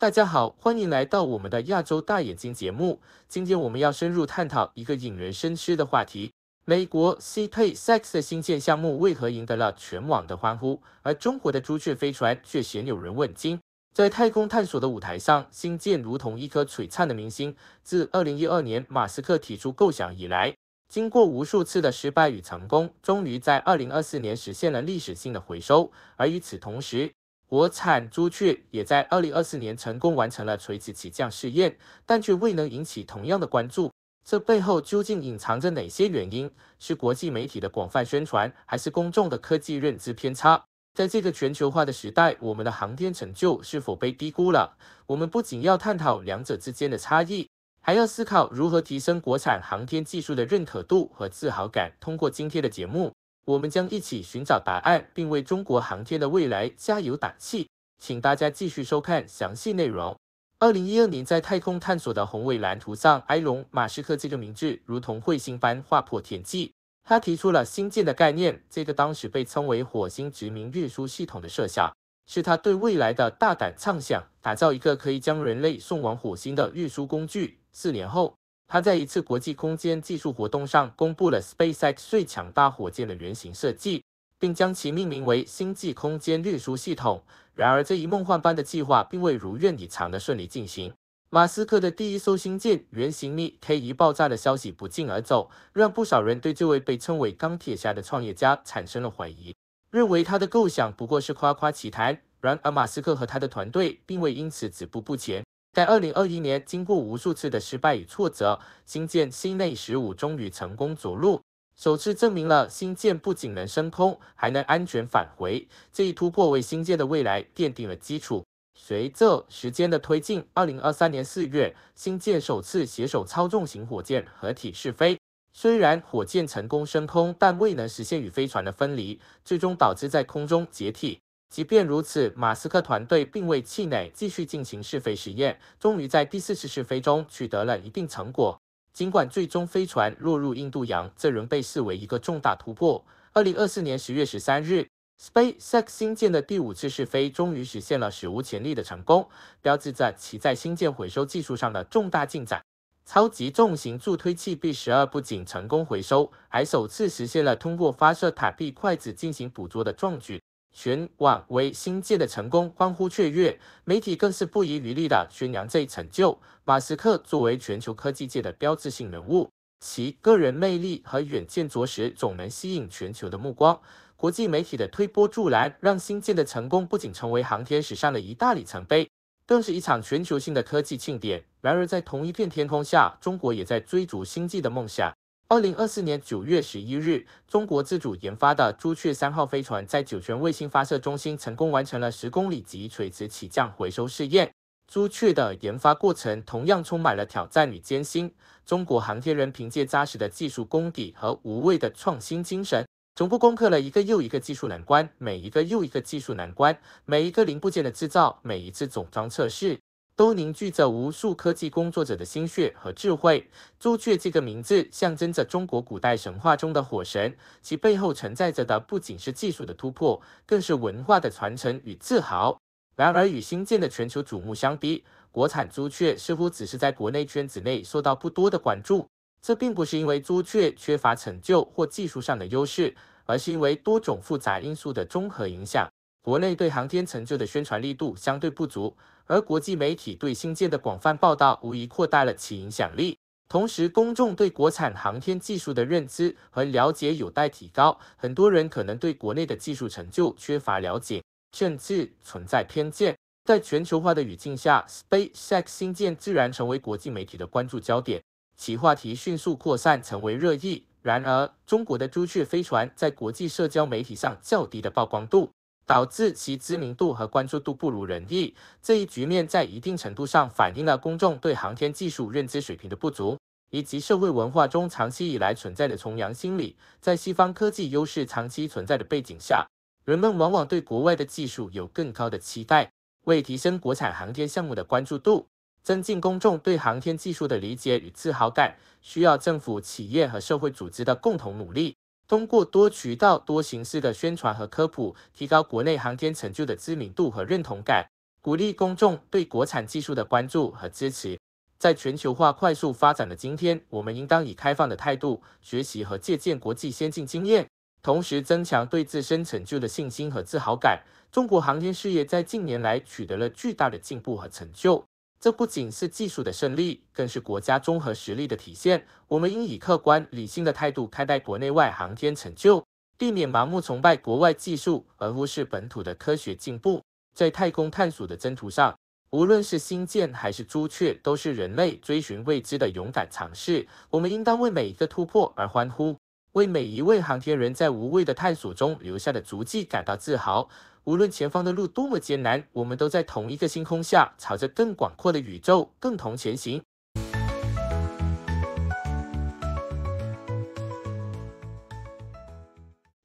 大家好，欢迎来到我们的亚洲大眼睛节目。今天我们要深入探讨一个引人深思的话题：美国 C p a c e x 的新建项目为何赢得了全网的欢呼，而中国的“朱雀”飞船却鲜有人问津？在太空探索的舞台上，星舰如同一颗璀璨的明星。自二零一二年马斯克提出构想以来，经过无数次的失败与成功，终于在二零二四年实现了历史性的回收。而与此同时，国产朱雀也在二零二四年成功完成了垂直起降试验，但却未能引起同样的关注。这背后究竟隐藏着哪些原因？是国际媒体的广泛宣传，还是公众的科技认知偏差？在这个全球化的时代，我们的航天成就是否被低估了？我们不仅要探讨两者之间的差异，还要思考如何提升国产航天技术的认可度和自豪感。通过今天的节目。我们将一起寻找答案，并为中国航天的未来加油打气。请大家继续收看详细内容。二零一二年，在太空探索的宏伟蓝图上，埃隆·马斯克这个名字如同彗星般划破天际。他提出了星舰的概念，这个当时被称为火星殖民运输系统的设想，是他对未来的大胆畅想，打造一个可以将人类送往火星的运输工具。四年后。他在一次国际空间技术活动上公布了 SpaceX 最强大火箭的原型设计，并将其命名为星际空间运输系统。然而，这一梦幻般的计划并未如愿以偿的顺利进行。马斯克的第一艘星舰原型 Mk1 爆炸的消息不胫而走，让不少人对这位被称为“钢铁侠”的创业家产生了怀疑，认为他的构想不过是夸夸其谈。然而，马斯克和他的团队并未因此止步不前。在二零二一年，经过无数次的失败与挫折，星舰星内十五终于成功着陆，首次证明了星舰不仅能升空，还能安全返回。这一突破为星舰的未来奠定了基础。随着时间的推进，二零二三年四月，星舰首次携手操纵型火箭合体试飞，虽然火箭成功升空，但未能实现与飞船的分离，最终导致在空中解体。即便如此，马斯克团队并未气馁，继续进行试飞实验。终于在第四次试飞中取得了一定成果。尽管最终飞船落入印度洋，这仍被视为一个重大突破。二零二四年十月十三日，SpaceX 星舰的第五次试飞终于实现了史无前例的成功，标志着其在星舰回收技术上的重大进展。超级重型助推器 B 十二不仅成功回收，还首次实现了通过发射塔臂筷子进行捕捉的壮举。全网为新界的成功欢呼雀跃，媒体更是不遗余力地宣扬这一成就。马斯克作为全球科技界的标志性人物，其个人魅力和远见卓识总能吸引全球的目光。国际媒体的推波助澜，让新建的成功不仅成为航天史上的一大里程碑，更是一场全球性的科技庆典。然而，在同一片天空下，中国也在追逐星际的梦想。二零二四年九月十一日，中国自主研发的“朱雀三号”飞船在酒泉卫星发射中心成功完成了十公里级垂直起降回收试验。朱雀的研发过程同样充满了挑战与艰辛。中国航天人凭借扎实的技术功底和无畏的创新精神，逐步攻克了一个又一个技术难关，每一个又一个技术难关，每一个零部件的制造，每一次总装测试。都凝聚着无数科技工作者的心血和智慧。朱雀这个名字象征着中国古代神话中的火神，其背后承载着的不仅是技术的突破，更是文化的传承与自豪。然而，与新建的全球瞩目相比，国产朱雀似乎只是在国内圈子内受到不多的关注。这并不是因为朱雀缺乏成就或技术上的优势，而是因为多种复杂因素的综合影响。国内对航天成就的宣传力度相对不足，而国际媒体对星舰的广泛报道无疑扩大了其影响力。同时，公众对国产航天技术的认知和了解有待提高，很多人可能对国内的技术成就缺乏了解，甚至存在偏见。在全球化的语境下，SpaceX 星舰自然成为国际媒体的关注焦点，其话题迅速扩散，成为热议。然而，中国的朱雀飞船在国际社交媒体上较低的曝光度。导致其知名度和关注度不如人意，这一局面在一定程度上反映了公众对航天技术认知水平的不足，以及社会文化中长期以来存在的崇洋心理。在西方科技优势长期存在的背景下，人们往往对国外的技术有更高的期待。为提升国产航天项目的关注度，增进公众对航天技术的理解与自豪感，需要政府、企业和社会组织的共同努力。通过多渠道、多形式的宣传和科普，提高国内航天成就的知名度和认同感，鼓励公众对国产技术的关注和支持。在全球化快速发展的今天，我们应当以开放的态度学习和借鉴国际先进经验，同时增强对自身成就的信心和自豪感。中国航天事业在近年来取得了巨大的进步和成就。这不仅是技术的胜利，更是国家综合实力的体现。我们应以客观理性的态度看待国内外航天成就，避免盲目崇拜国外技术而忽视本土的科学进步。在太空探索的征途上，无论是星舰还是朱雀，都是人类追寻未知的勇敢尝试。我们应当为每一个突破而欢呼，为每一位航天人在无畏的探索中留下的足迹感到自豪。无论前方的路多么艰难，我们都在同一个星空下，朝着更广阔的宇宙共同前行。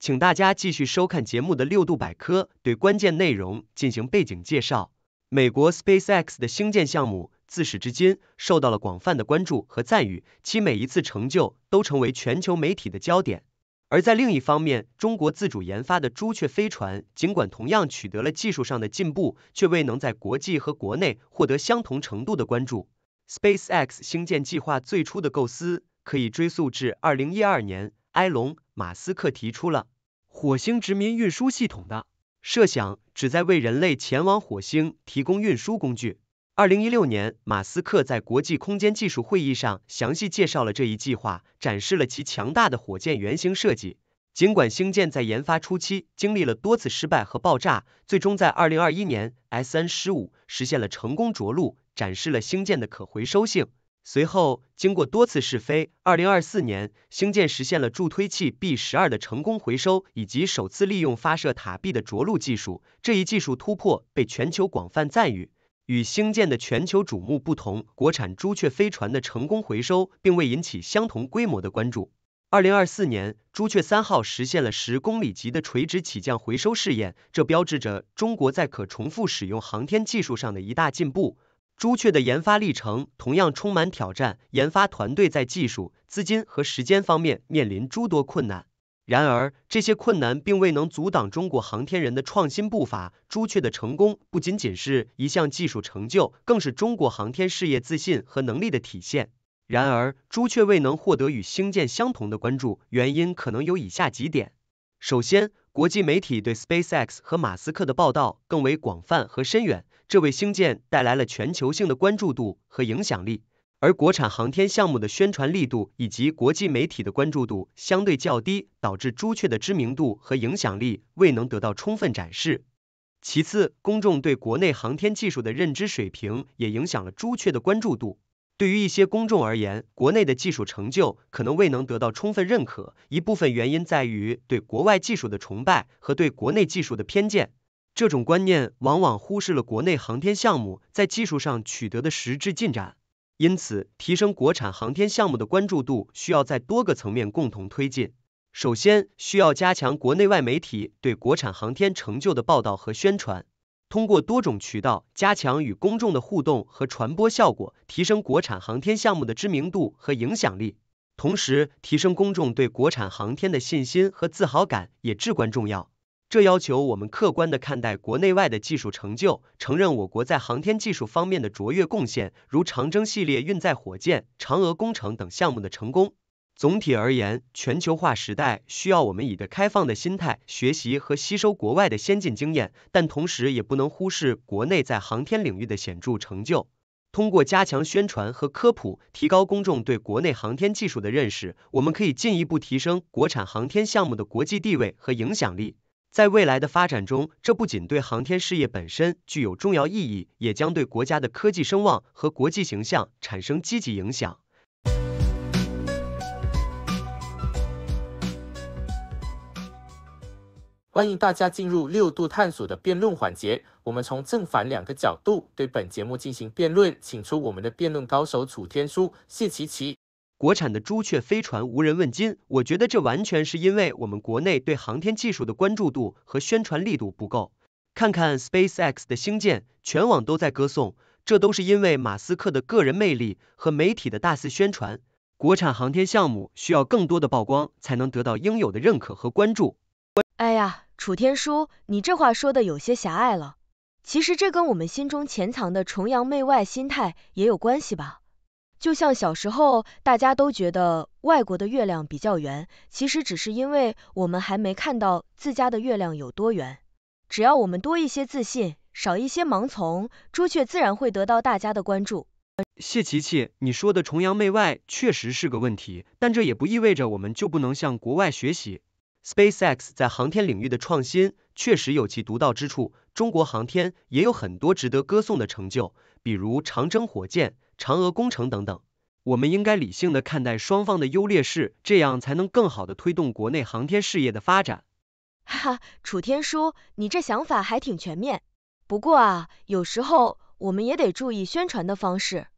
请大家继续收看节目的六度百科，对关键内容进行背景介绍。美国 SpaceX 的星舰项目自始至今受到了广泛的关注和赞誉，其每一次成就都成为全球媒体的焦点。而在另一方面，中国自主研发的“朱雀”飞船，尽管同样取得了技术上的进步，却未能在国际和国内获得相同程度的关注。SpaceX 星舰计划最初的构思可以追溯至二零一二年，埃隆·马斯克提出了火星殖民运输系统的设想，旨在为人类前往火星提供运输工具。二零一六年，马斯克在国际空间技术会议上详细介绍了这一计划，展示了其强大的火箭原型设计。尽管星舰在研发初期经历了多次失败和爆炸，最终在二零二一年 S N 十五实现了成功着陆，展示了星舰的可回收性。随后，经过多次试飞，二零二四年星舰实现了助推器 B 十二的成功回收以及首次利用发射塔壁的着陆技术。这一技术突破被全球广泛赞誉。与兴建的全球瞩目不同，国产朱雀飞船的成功回收并未引起相同规模的关注。二零二四年，朱雀三号实现了十公里级的垂直起降回收试验，这标志着中国在可重复使用航天技术上的一大进步。朱雀的研发历程同样充满挑战，研发团队在技术、资金和时间方面面临诸多困难。然而，这些困难并未能阻挡中国航天人的创新步伐。朱雀的成功不仅仅是一项技术成就，更是中国航天事业自信和能力的体现。然而，朱雀未能获得与星舰相同的关注，原因可能有以下几点：首先，国际媒体对 SpaceX 和马斯克的报道更为广泛和深远，这为星舰带来了全球性的关注度和影响力。而国产航天项目的宣传力度以及国际媒体的关注度相对较低，导致朱雀的知名度和影响力未能得到充分展示。其次，公众对国内航天技术的认知水平也影响了朱雀的关注度。对于一些公众而言，国内的技术成就可能未能得到充分认可。一部分原因在于对国外技术的崇拜和对国内技术的偏见，这种观念往往忽视了国内航天项目在技术上取得的实质进展。因此，提升国产航天项目的关注度，需要在多个层面共同推进。首先，需要加强国内外媒体对国产航天成就的报道和宣传，通过多种渠道加强与公众的互动和传播效果，提升国产航天项目的知名度和影响力。同时，提升公众对国产航天的信心和自豪感也至关重要。这要求我们客观地看待国内外的技术成就，承认我国在航天技术方面的卓越贡献，如长征系列运载火箭、嫦娥工程等项目的成功。总体而言，全球化时代需要我们以一个开放的心态学习和吸收国外的先进经验，但同时也不能忽视国内在航天领域的显著成就。通过加强宣传和科普，提高公众对国内航天技术的认识，我们可以进一步提升国产航天项目的国际地位和影响力。在未来的发展中，这不仅对航天事业本身具有重要意义，也将对国家的科技声望和国际形象产生积极影响。欢迎大家进入六度探索的辩论环节，我们从正反两个角度对本节目进行辩论，请出我们的辩论高手楚天舒、谢琪琪。国产的朱雀飞船无人问津，我觉得这完全是因为我们国内对航天技术的关注度和宣传力度不够。看看 SpaceX 的星舰，全网都在歌颂，这都是因为马斯克的个人魅力和媒体的大肆宣传。国产航天项目需要更多的曝光，才能得到应有的认可和关注。哎呀，楚天舒，你这话说的有些狭隘了。其实这跟我们心中潜藏的崇洋媚外心态也有关系吧。就像小时候，大家都觉得外国的月亮比较圆，其实只是因为我们还没看到自家的月亮有多圆。只要我们多一些自信，少一些盲从，朱雀自然会得到大家的关注。谢琪琪，你说的崇洋媚外确实是个问题，但这也不意味着我们就不能向国外学习。SpaceX 在航天领域的创新确实有其独到之处，中国航天也有很多值得歌颂的成就，比如长征火箭。嫦娥工程等等，我们应该理性的看待双方的优劣势，这样才能更好的推动国内航天事业的发展。哈哈，楚天舒，你这想法还挺全面。不过啊，有时候我们也得注意宣传的方式。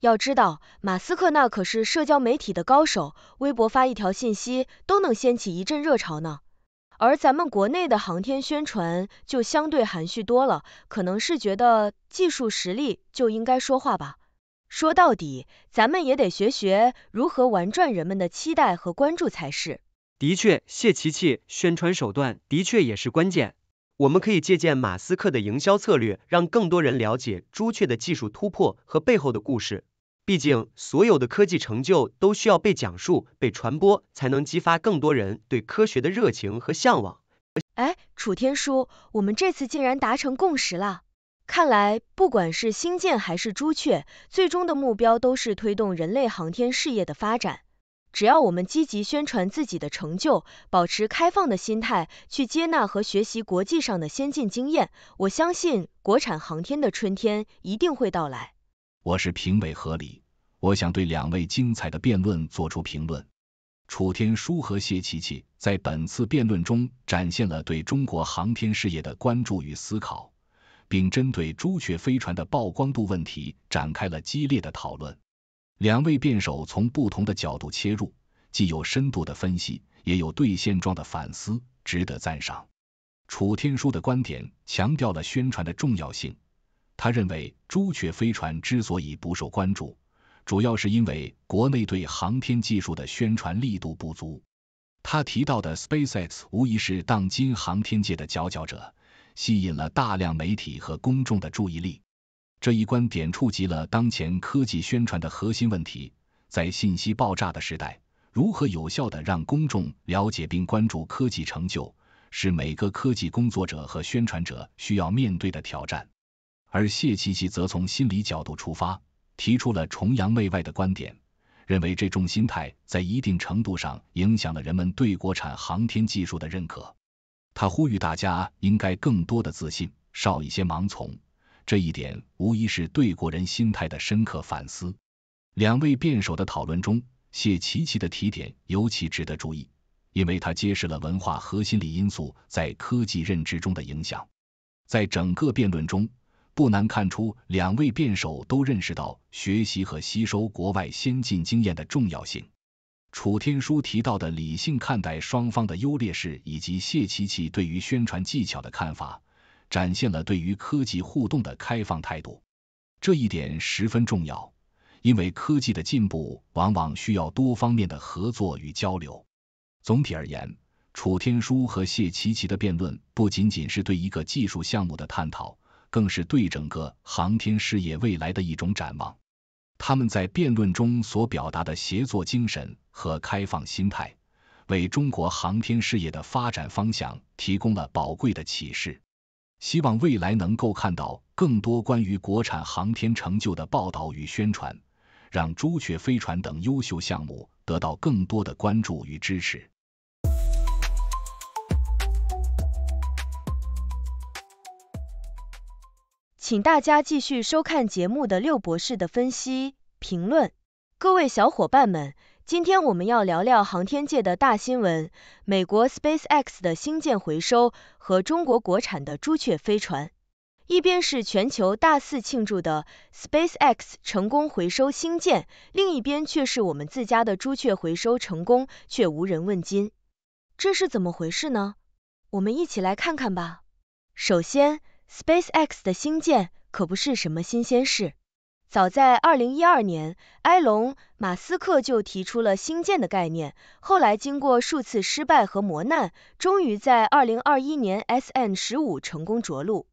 要知道，马斯克那可是社交媒体的高手，微博发一条信息都能掀起一阵热潮呢。而咱们国内的航天宣传就相对含蓄多了，可能是觉得技术实力就应该说话吧。说到底，咱们也得学学如何玩转人们的期待和关注才是。的确，谢琪琪，宣传手段的确也是关键。我们可以借鉴马斯克的营销策略，让更多人了解朱雀的技术突破和背后的故事。毕竟，所有的科技成就都需要被讲述、被传播，才能激发更多人对科学的热情和向往。哎，楚天舒，我们这次竟然达成共识了！看来，不管是星舰还是朱雀，最终的目标都是推动人类航天事业的发展。只要我们积极宣传自己的成就，保持开放的心态去接纳和学习国际上的先进经验，我相信国产航天的春天一定会到来。我是评委何里，我想对两位精彩的辩论做出评论。楚天舒和谢琪琪在本次辩论中展现了对中国航天事业的关注与思考。并针对朱雀飞船的曝光度问题展开了激烈的讨论。两位辩手从不同的角度切入，既有深度的分析，也有对现状的反思，值得赞赏。楚天舒的观点强调了宣传的重要性。他认为朱雀飞船之所以不受关注，主要是因为国内对航天技术的宣传力度不足。他提到的 SpaceX 无疑是当今航天界的佼佼者。吸引了大量媒体和公众的注意力。这一观点触及了当前科技宣传的核心问题：在信息爆炸的时代，如何有效的让公众了解并关注科技成就，是每个科技工作者和宣传者需要面对的挑战。而谢奇奇则从心理角度出发，提出了崇洋媚外的观点，认为这种心态在一定程度上影响了人们对国产航天技术的认可。他呼吁大家应该更多的自信，少一些盲从，这一点无疑是对国人心态的深刻反思。两位辩手的讨论中，谢奇奇的提点尤其值得注意，因为他揭示了文化核心理因素在科技认知中的影响。在整个辩论中，不难看出，两位辩手都认识到学习和吸收国外先进经验的重要性。楚天书提到的理性看待双方的优劣势，以及谢琪琪对于宣传技巧的看法，展现了对于科技互动的开放态度。这一点十分重要，因为科技的进步往往需要多方面的合作与交流。总体而言，楚天书和谢琪琪的辩论不仅仅是对一个技术项目的探讨，更是对整个航天事业未来的一种展望。他们在辩论中所表达的协作精神和开放心态，为中国航天事业的发展方向提供了宝贵的启示。希望未来能够看到更多关于国产航天成就的报道与宣传，让朱雀飞船等优秀项目得到更多的关注与支持。请大家继续收看节目的六博士的分析评论。各位小伙伴们，今天我们要聊聊航天界的大新闻：美国 SpaceX 的星舰回收和中国国产的朱雀飞船。一边是全球大肆庆祝的 SpaceX 成功回收星舰，另一边却是我们自家的朱雀回收成功却无人问津，这是怎么回事呢？我们一起来看看吧。首先，SpaceX 的星舰可不是什么新鲜事。早在2012年，埃隆·马斯克就提出了星舰的概念。后来经过数次失败和磨难，终于在2021年 SN15 成功着陆。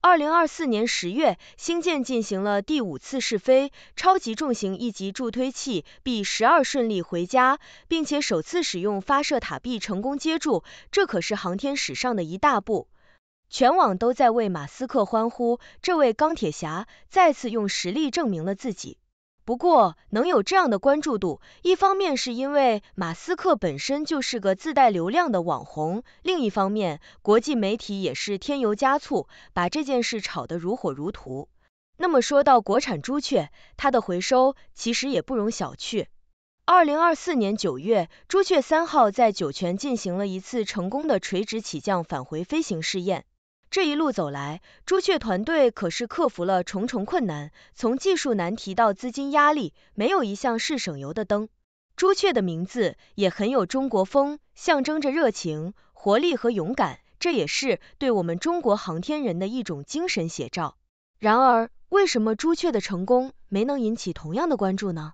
2024年十月，星舰进行了第五次试飞，超级重型一级助推器 B12 顺利回家，并且首次使用发射塔臂成功接住，这可是航天史上的一大步。全网都在为马斯克欢呼，这位钢铁侠再次用实力证明了自己。不过，能有这样的关注度，一方面是因为马斯克本身就是个自带流量的网红，另一方面，国际媒体也是添油加醋，把这件事炒得如火如荼。那么说到国产朱雀，它的回收其实也不容小觑。二零二四年九月，朱雀三号在酒泉进行了一次成功的垂直起降返回飞行试验。这一路走来，朱雀团队可是克服了重重困难，从技术难题到资金压力，没有一项是省油的灯。朱雀的名字也很有中国风，象征着热情、活力和勇敢，这也是对我们中国航天人的一种精神写照。然而，为什么朱雀的成功没能引起同样的关注呢？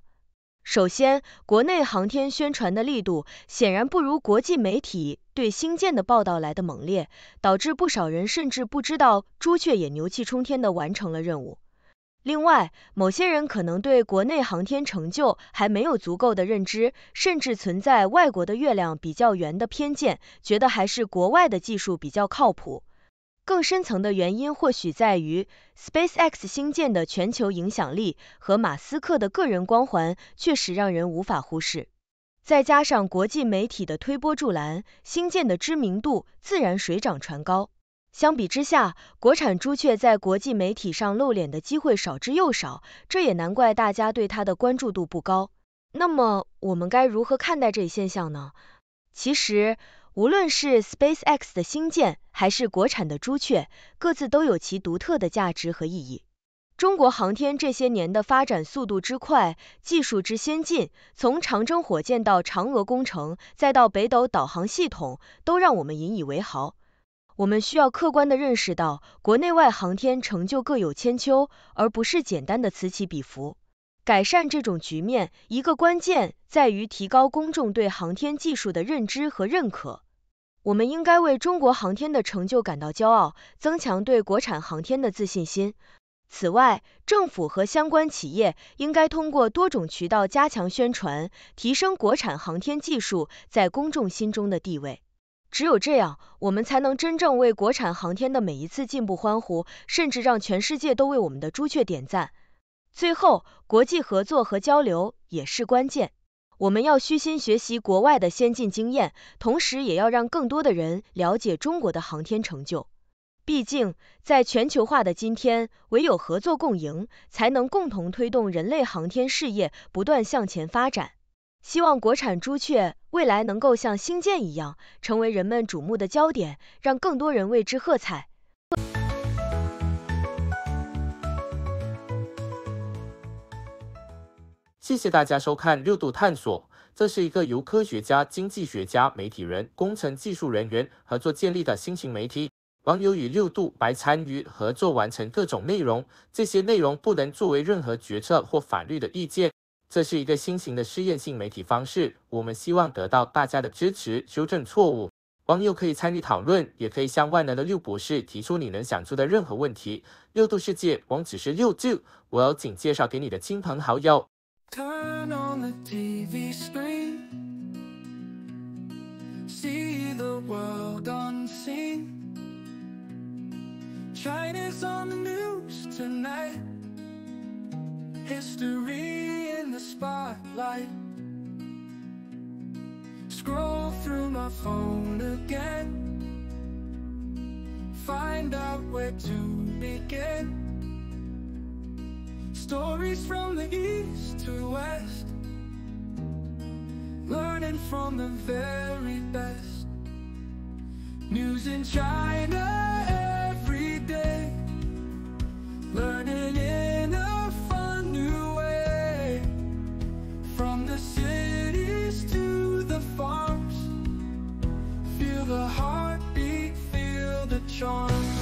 首先，国内航天宣传的力度显然不如国际媒体。对星舰的报道来的猛烈，导致不少人甚至不知道朱雀也牛气冲天的完成了任务。另外，某些人可能对国内航天成就还没有足够的认知，甚至存在外国的月亮比较圆的偏见，觉得还是国外的技术比较靠谱。更深层的原因或许在于，SpaceX 星舰的全球影响力和马斯克的个人光环确实让人无法忽视。再加上国际媒体的推波助澜，星舰的知名度自然水涨船高。相比之下，国产朱雀在国际媒体上露脸的机会少之又少，这也难怪大家对它的关注度不高。那么，我们该如何看待这一现象呢？其实，无论是 SpaceX 的星舰，还是国产的朱雀，各自都有其独特的价值和意义。中国航天这些年的发展速度之快，技术之先进，从长征火箭到嫦娥工程，再到北斗导航系统，都让我们引以为豪。我们需要客观地认识到，国内外航天成就各有千秋，而不是简单的此起彼伏。改善这种局面，一个关键在于提高公众对航天技术的认知和认可。我们应该为中国航天的成就感到骄傲，增强对国产航天的自信心。此外，政府和相关企业应该通过多种渠道加强宣传，提升国产航天技术在公众心中的地位。只有这样，我们才能真正为国产航天的每一次进步欢呼，甚至让全世界都为我们的朱雀点赞。最后，国际合作和交流也是关键。我们要虚心学习国外的先进经验，同时也要让更多的人了解中国的航天成就。毕竟，在全球化的今天，唯有合作共赢，才能共同推动人类航天事业不断向前发展。希望国产朱雀未来能够像星舰一样，成为人们瞩目的焦点，让更多人为之喝彩。谢谢大家收看六度探索，这是一个由科学家、经济学家、媒体人、工程技术人员合作建立的新型媒体。网友与六度白参与合作完成各种内容，这些内容不能作为任何决策或法律的意见。这是一个新型的试验性媒体方式，我们希望得到大家的支持，纠正错误。网友可以参与讨论，也可以向万能的六博士提出你能想出的任何问题。六度世界网址是六度，我要仅介绍给你的亲朋好友。Turn the TV the screen, world on unseen. see China's on the news tonight History in the spotlight Scroll through my phone again Find out where to begin Stories from the east to west Learning from the very best News in China strong